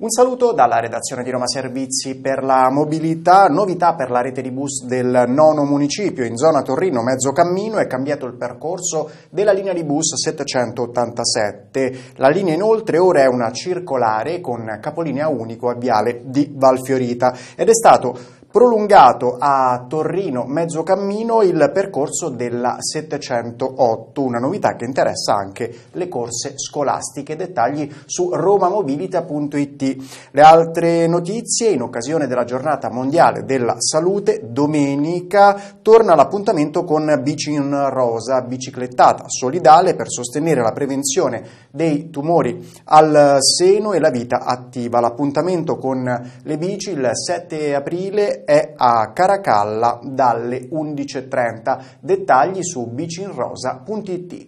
Un saluto dalla redazione di Roma Servizi per la mobilità, novità per la rete di bus del nono municipio in zona Torrino Mezzocammino è cambiato il percorso della linea di bus 787. La linea inoltre ora è una circolare con capolinea unico a Viale di Valfiorita ed è stato prolungato a Torrino Mezzocammino il percorso della 708, una novità che interessa anche le corse scolastiche. Dettagli su romamobilita.it tutti. Le altre notizie, in occasione della giornata mondiale della salute, domenica torna l'appuntamento con Bici in Rosa, biciclettata solidale per sostenere la prevenzione dei tumori al seno e la vita attiva. L'appuntamento con le bici il 7 aprile è a Caracalla dalle 11.30. Dettagli su bicinrosa.it.